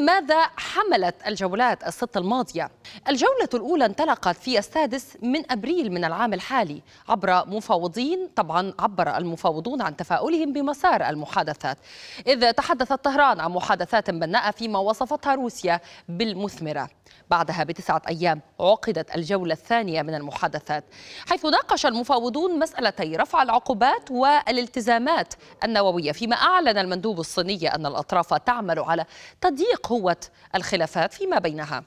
ماذا حملت الجولات الست الماضية؟ الجولة الأولى انطلقت في السادس من أبريل من العام الحالي عبر مفاوضين طبعا عبر المفاوضون عن تفاؤلهم بمسار المحادثات إذ تحدثت طهران عن محادثات بناءة فيما وصفتها روسيا بالمثمرة بعدها بتسعة أيام عقدت الجولة الثانية من المحادثات حيث ناقش المفاوضون مسألتي رفع العقوبات والالتزامات النووية فيما أعلن المندوب الصيني أن الأطراف تعمل على تضييق قوة الخلافات فيما بينها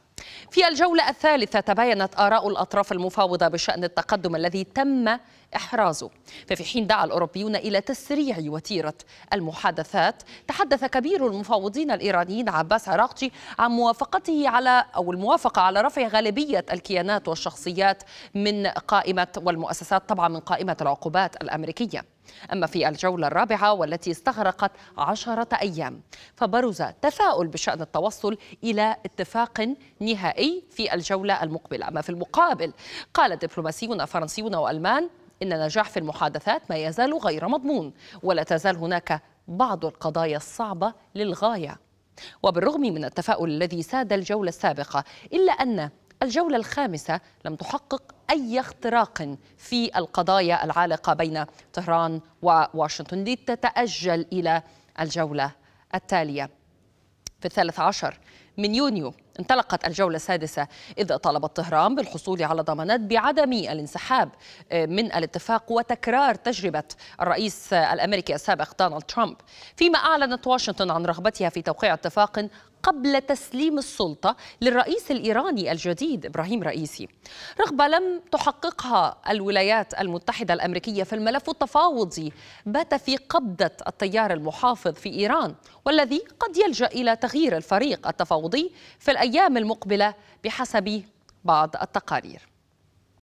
في الجولة الثالثة تباينت آراء الأطراف المفاوضة بشأن التقدم الذي تم إحرازه ففي حين دعا الأوروبيون إلى تسريع وتيرة المحادثات تحدث كبير المفاوضين الإيرانيين عباس عراقتي عن موافقته على أو الموافقة على رفع غالبية الكيانات والشخصيات من قائمة والمؤسسات طبعا من قائمة العقوبات الأمريكية أما في الجولة الرابعة والتي استغرقت عشرة أيام فبرز تفاؤل بشأن التوصل إلى اتفاق نهائي في الجولة المقبلة أما في المقابل قال دبلوماسيون فرنسيون وألمان إن نجاح في المحادثات ما يزال غير مضمون ولا تزال هناك بعض القضايا الصعبة للغاية وبالرغم من التفاؤل الذي ساد الجولة السابقة إلا أن الجولة الخامسة لم تحقق أي اختراق في القضايا العالقة بين طهران وواشنطن لتتأجل إلى الجولة التالية في الثالث عشر من يونيو انطلقت الجولة السادسة إذ طالبت طهران بالحصول على ضمانات بعدم الانسحاب آه، من الاتفاق وتكرار تجربة الرئيس الأمريكي السابق دونالد ترامب فيما أعلنت واشنطن عن رغبتها في توقيع اتفاق قبل تسليم السلطة للرئيس الإيراني الجديد إبراهيم رئيسي رغبة لم تحققها الولايات المتحدة الأمريكية في الملف التفاوضي بات في قبضة التيار المحافظ في إيران والذي قد يلجأ إلى تغيير الفريق التفاوضي في الأيام الأيام المقبلة بحسب بعض التقارير